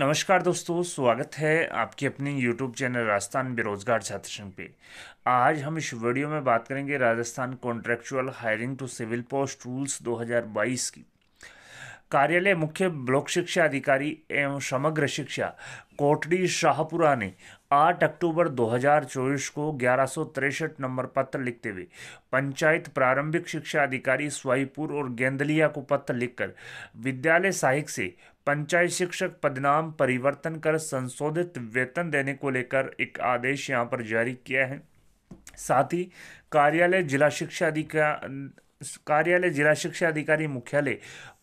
नमस्कार दोस्तों स्वागत है आपके अपने YouTube चैनल राजस्थान बेरोजगार छात्र संघ पे आज हम इस वीडियो में बात करेंगे Rajasthan contractual hiring to civil post rules 2022 की कार्यालय मुख्य ब्लॉक शिक्षा अधिकारी एवं समग्र शिक्षा कोटड़ी शाहपुरा ने 8 अक्टूबर 2024 को ग्यारह नंबर पत्र लिखते हुए पंचायत प्रारंभिक शिक्षा अधिकारी स्वाईपुर और गेंदलिया को पत्र लिखकर विद्यालय सहायक से पंचायत शिक्षक पदनाम परिवर्तन कर संशोधित वेतन देने को लेकर एक आदेश यहाँ पर जारी किया है साथ ही कार्यालय जिला शिक्षा अधिकार कार्यालय जिला शिक्षा अधिकारी मुख्यालय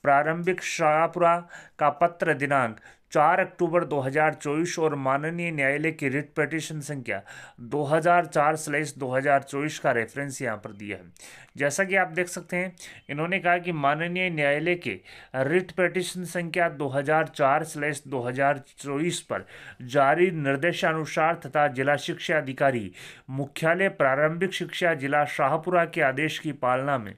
प्रारंभिक शाहपुरा का पत्र दिनांक 4 अक्टूबर 2024 और माननीय न्यायालय की रिट पटिशन संख्या 2004 हज़ार चार का रेफरेंस यहाँ पर दिया है जैसा कि आप देख सकते हैं इन्होंने कहा कि माननीय न्यायालय के रिट पटिशन संख्या 2004 हज़ार 2024 पर जारी निर्देशानुसार तथा जिला शिक्षा अधिकारी मुख्यालय प्रारंभिक शिक्षा जिला शाहपुरा के आदेश की पालना में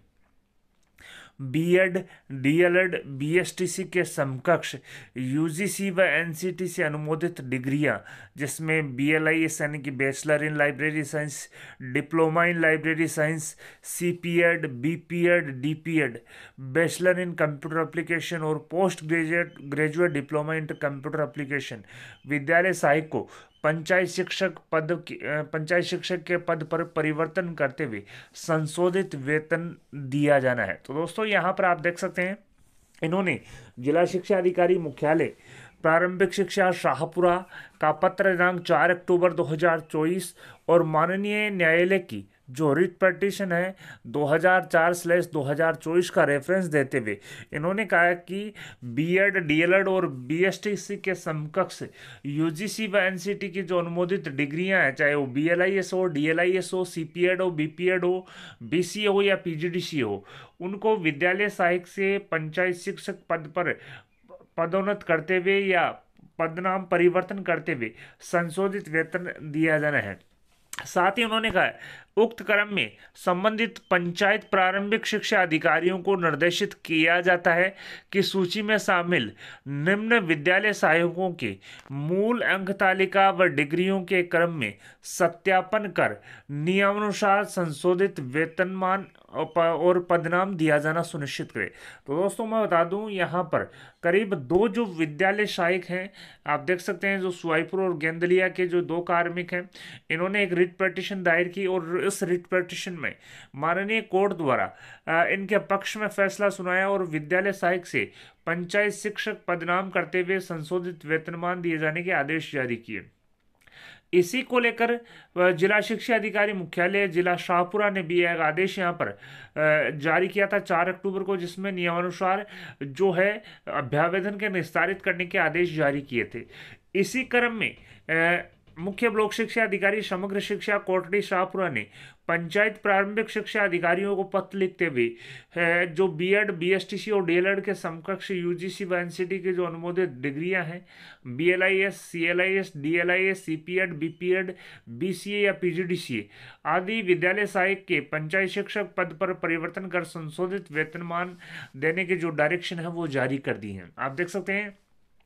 बीएड डीएलएड बीएसटीसी के समकक्ष यूजीसी व एनसीटी से अनुमोदित डिग्रियां जिसमें बीएलआईएस यानी कि bachelor in library science diploma in library science CPEd BPEd DPEd bachelor in computer application और post graduate graduate diploma in computer application विद्यालय सहायक को पंचायत शिक्षक पद पंचायत शिक्षक के पद पर परिवर्तन करते हुए संशोधित वेतन दिया जाना है तो दोस्तों यहाँ पर आप देख सकते हैं इन्होंने जिला शिक्षा अधिकारी मुख्यालय प्रारंभिक शिक्षा शाहपुरा का पत्र दिनांक चार अक्टूबर 2024 और माननीय न्यायालय की जो रिट पटिशन है 2004 स्लैश 2024 का रेफरेंस देते हुए इन्होंने कहा कि बीएड डीएलएड e e और बीएसटीसी के समकक्ष यूजीसी व एनसीटी की जो अनुमोदित डिग्रियां हैं चाहे वो बीएलआईएस हो डीएलआईएस हो सीपीएड हो बीपीएड हो बीसीए हो या पीजीडीसी हो उनको विद्यालय सहायक से पंचायत शिक्षक पद पर पदोन्नत करते हुए या पदनाम परिवर्तन करते हुए संशोधित वेतन दिया जाना है साथ ही उन्होंने कहा उक्त क्रम में संबंधित पंचायत प्रारंभिक शिक्षा अधिकारियों को निर्देशित किया जाता है कि सूची में शामिल निम्न विद्यालय सहायकों के मूल अंक तालिका व डिग्रियों के क्रम में सत्यापन कर नियमानुसार संशोधित वेतनमान और पदनाम दिया जाना सुनिश्चित करें तो दोस्तों मैं बता दूं यहाँ पर करीब दो जो विद्यालय सहायक हैं आप देख सकते हैं जो स्वाइपुर और गेंदलिया के जो दो कार्मिक हैं इन्होंने एक रिट पटिशन दायर की और इस रिट पटिशन में माननीय कोर्ट द्वारा इनके पक्ष में फैसला सुनाया और विद्यालय सहायक से पंचायत शिक्षक पदनाम करते हुए संशोधित वेतनमान दिए जाने के आदेश जारी किए इसी को लेकर जिला शिक्षा अधिकारी मुख्यालय जिला शाहपुरा ने भी एक आदेश यहाँ पर जारी किया था चार अक्टूबर को जिसमें नियमानुसार जो है अभ्यावेदन के निस्तारित करने के आदेश जारी किए थे इसी क्रम में मुख्य ब्लॉक शिक्षा अधिकारी समग्र शिक्षा कोटड़ी शाहपुरा ने पंचायत प्रारंभिक शिक्षा अधिकारियों को पत्र लिखते हुए जो बीएड बीएसटीसी और डीएलएड के समकक्ष यूजीसी व एनसीटी की जो अनुमोदित डिग्रियां हैं BLIS CLIS DLIS CPEd BPEd BCA या पीजीडीसीए आदि विद्यालय सहायक के पंचायत शिक्षक पद पर परिवर्तन कर संशोधित वेतनमान देने के जो डायरेक्शन है वो जारी कर दी हैं आप देख सकते हैं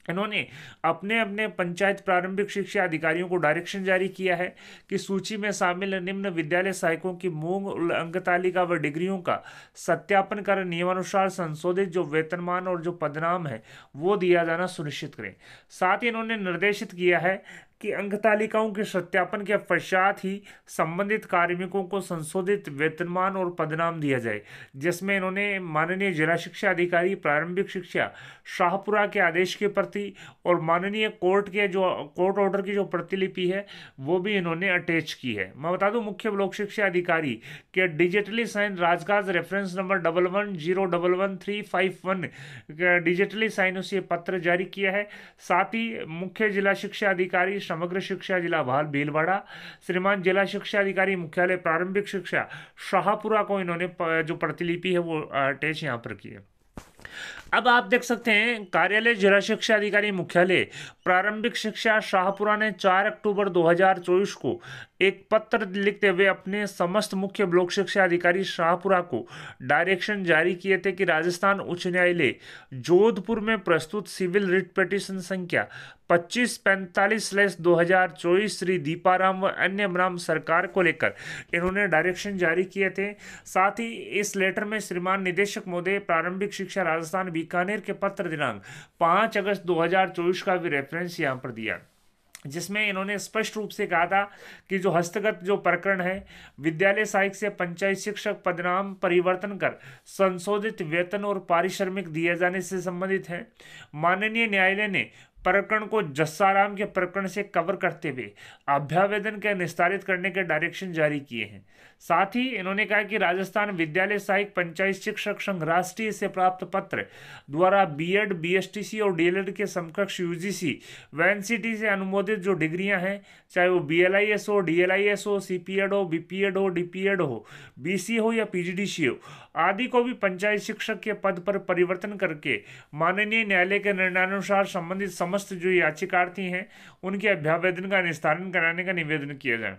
इन्होंने अपने अपने पंचायत प्रारंभिक शिक्षा अधिकारियों को डायरेक्शन जारी किया है कि सूची में शामिल निम्न विद्यालय सहायकों की मूंग अंक तालिका व डिग्रियों का सत्यापन कर नियमानुसार संशोधित जो वेतनमान और जो पदनाम है वो दिया जाना सुनिश्चित करें साथ ही इन्होंने निर्देशित किया है कि अंक तालिकाओं के सत्यापन के पश्चात ही संबंधित कार्मिकों को संशोधित वेतनमान और पदनाम दिया जाए जिसमें इन्होंने माननीय जिला शिक्षा अधिकारी प्रारंभिक शिक्षा शाहपुरा के आदेश के प्रति और माननीय कोर्ट के जो कोर्ट ऑर्डर की जो प्रतिलिपि है वो भी इन्होंने अटैच की है मैं बता दूं मुख्य ब्लॉक शिक्षा अधिकारी के digitally sign Rajkaj reference number double one zero double one three five one digitally sign उसे पत्र जारी किया है साथ ही मुख्य जिला शिक्षा अधिकारी समग्र शिक्षा जिला भाल भीलवाड़ा श्रीमान जिला शिक्षा अधिकारी मुख्यालय प्रारंभिक शिक्षा शाहपुरा को इन्होंने जो प्रतिलिपि है वो अटैच यहाँ पर की है अब आप देख सकते हैं कार्यालय जिला शिक्षा अधिकारी मुख्यालय प्रारंभिक शिक्षा शाहपुरा ने 4 अक्टूबर 2024 को एक पत्र लिखते हुए अपने समस्त मुख्य ब्लॉक शिक्षा अधिकारी शाहपुरा को डायरेक्शन जारी किए थे कि राजस्थान उच्च न्यायालय जोधपुर में प्रस्तुत सिविल रिट पटिशन संख्या पच्चीस पैंतालीस स्लैस दो हजार चौबीस श्री दीपाराम व अन्य नाम सरकार को लेकर इन्होंने डायरेक्शन जारी किए थे साथ ही इस लेटर में श्रीमान निदेशक महोदय प्रारंभिक शिक्षा राजस्थान बीकानेर के पत्र दिनांक पाँच अगस्त 2024 का भी रेफरेंस यहाँ पर दिया जिसमें इन्होंने स्पष्ट रूप से कहा था कि जो हस्तगत जो प्रकरण है विद्यालय सहायक से पंचायत शिक्षक पदनाम परिवर्तन कर संशोधित वेतन और पारिश्रमिक दिए जाने से संबंधित है माननीय न्यायालय ने प्रकरण को जस्साराम के प्रकरण से कवर करते हुए अभ्यावेदन के निस्तारित करने के डायरेक्शन जारी किए हैं साथ ही इन्होंने कहा कि राजस्थान विद्यालय सहायक पंचायत शिक्षक संघ राष्ट्रीय से प्राप्त पत्र द्वारा बीएड बीएसटीसी और डीएलएड के समकक्ष यूजीसी व एनसीटी से अनुमोदित जो डिग्रियां हैं चाहे वो बीएलआईएस हो डीएलआईएस हो सीपीएड e हो बीपीएड e हो डीपीएड e हो बीसी हो या पीजीडीसी हो आदि को भी पंचायत शिक्षक के पद पर परिवर्तन करके माननीय न्यायालय के निर्णयानुसार संबंधित समस्त जो याचिकार्थी हैं उनके अभ्यावेदन का निस्तारण कराने का निवेदन किया जाए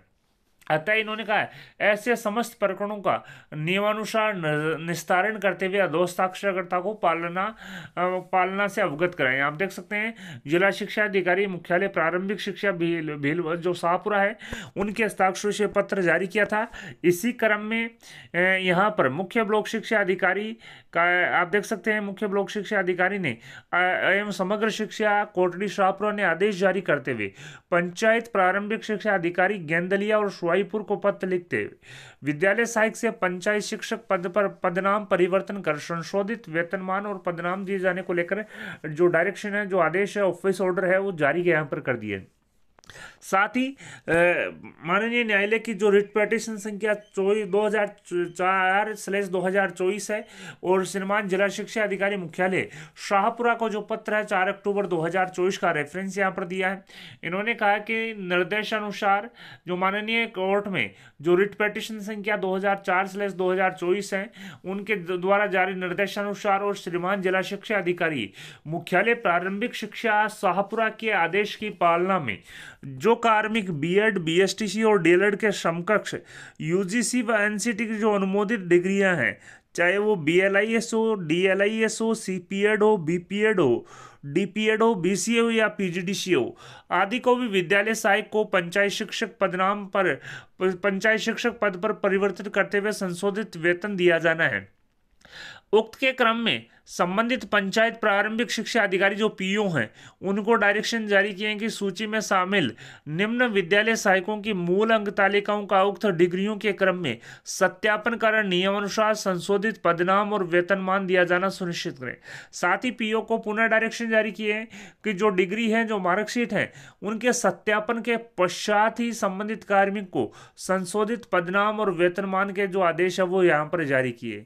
अतः इन्होंने कहा ऐसे समस्त प्रकरणों का नियमानुसार निस्तारण करते हुए अधोस्ताक्षरकर्ता को पालना पालना से अवगत कराएं आप देख सकते हैं जिला शिक्षा अधिकारी मुख्यालय प्रारंभिक शिक्षा भील भील जो शाहपुरा है उनके हस्ताक्षर से पत्र जारी किया था इसी क्रम में यहां पर मुख्य ब्लॉक शिक्षा अधिकारी का आप देख सकते हैं मुख्य ब्लॉक शिक्षा अधिकारी ने एवं समग्र शिक्षा कोटड़ी शाहपुरा ने आदेश जारी करते हुए पंचायत प्रारंभिक शिक्षा अधिकारी गेंदलिया और वाईपुर को पत्र लिखते विद्यालय सहायक से पंचायत शिक्षक पद पर पदनाम परिवर्तन कर संशोधित वेतनमान और पदनाम दिए जाने को लेकर जो डायरेक्शन है जो आदेश है ऑफिस ऑर्डर है वो जारी यहाँ पर कर दिए साथ ही माननीय न्यायालय की जो रिट पटिशन संख्या चौबीस दो हजार चार स्लेस दो हजार चौबीस है और श्रीमान जिला शिक्षा अधिकारी मुख्यालय शाहपुरा को जो पत्र है चार अक्टूबर दो हजार चौबीस का रेफरेंस यहाँ पर दिया है इन्होंने कहा कि निर्देशानुसार जो माननीय कोर्ट में जो रिट पटिशन संख्या दो हजार चार स्लेस दो हजार चौबीस है उनके द्वारा जारी निर्देशानुसार और श्रीमान जिला शिक्षा अधिकारी मुख्यालय प्रारंभिक शिक्षा शाहपुरा के आदेश की पालना में जो जो कार्मिक बीएड बीएसटीसी और डीएलएड के समकक्ष यूजीसी व एनसीटी की जो अनुमोदित डिग्रियां हैं चाहे वो बी एल आई एस हो डी एल आई एस हो सी पी एड हो बी पी एड हो डी पी एड हो बी सी ए हो या पी जी डी सी हो आदि को भी विद्यालय सहायक को पंचायत शिक्षक पदनाम पर पंचायत शिक्षक पद पर परिवर्तित करते हुए संशोधित वेतन दिया जाना है उक्त के क्रम में संबंधित पंचायत प्रारंभिक शिक्षा अधिकारी जो पीओ हैं उनको डायरेक्शन जारी किए हैं कि सूची में शामिल निम्न विद्यालय सहायकों की मूल अंक तालिकाओं का उक्त डिग्रियों के क्रम में सत्यापन कर नियमानुसार संशोधित पदनाम और वेतनमान दिया जाना सुनिश्चित करें साथ ही पीओ को पुनः डायरेक्शन जारी किए हैं कि जो डिग्री है जो मार्कशीट है उनके सत्यापन के पश्चात ही संबंधित कार्मिक को संशोधित पदनाम और वेतनमान के जो आदेश है वो यहाँ पर जारी किए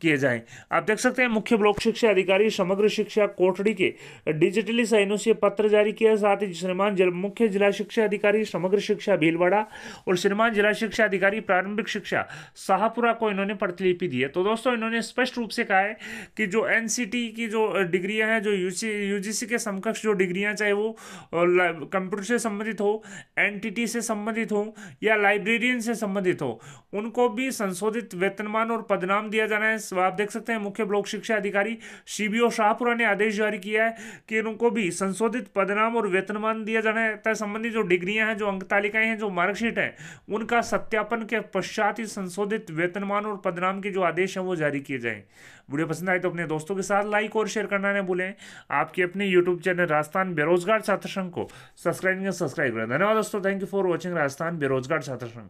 किए जाएं आप देख सकते हैं मुख्य ब्लॉक शिक्षा अधिकारी समग्र शिक्षा कोठड़ी के डिजिटली साइनों से पत्र जारी किया साथ ही श्रीमान मुख्य जिला शिक्षा अधिकारी समग्र शिक्षा भीलवाड़ा और श्रीमान जिला शिक्षा अधिकारी प्रारंभिक शिक्षा शाहपुरा को इन्होंने प्रतिलिपि दी है तो दोस्तों इन्होंने स्पष्ट रूप से कहा है कि जो एन की जो डिग्रियाँ हैं जो यू सी के समकक्ष जो डिग्रियाँ चाहे वो कंप्यूटर से संबंधित हो एन से संबंधित हो या लाइब्रेरियन से संबंधित हो उनको भी संशोधित वेतनमान और पदनाम दिया जाना है आप देख सकते हैं मुख्य ब्लॉक शिक्षा अधिकारी सीबीओ शाहपुरा ने आदेश जारी किया है कि इनको भी संशोधित पदनाम और वेतनमान दिया जाना है संबंधी जो डिग्रियां हैं जो अंक तालिकाएं हैं जो मार्कशीट है उनका सत्यापन के पश्चात ही संशोधित वेतनमान और पदनाम के जो आदेश हैं वो जारी किए जाएं वीडियो पसंद आए तो अपने दोस्तों के साथ लाइक और शेयर करना न भूलें आपके अपने यूट्यूब चैनल राजस्थान बेरोजगार छात्र संघ को सब्सक्राइब सब्सक्राइब करें धन्यवाद दोस्तों thank you for watching Rajasthan बेरोजगार छात्र संघ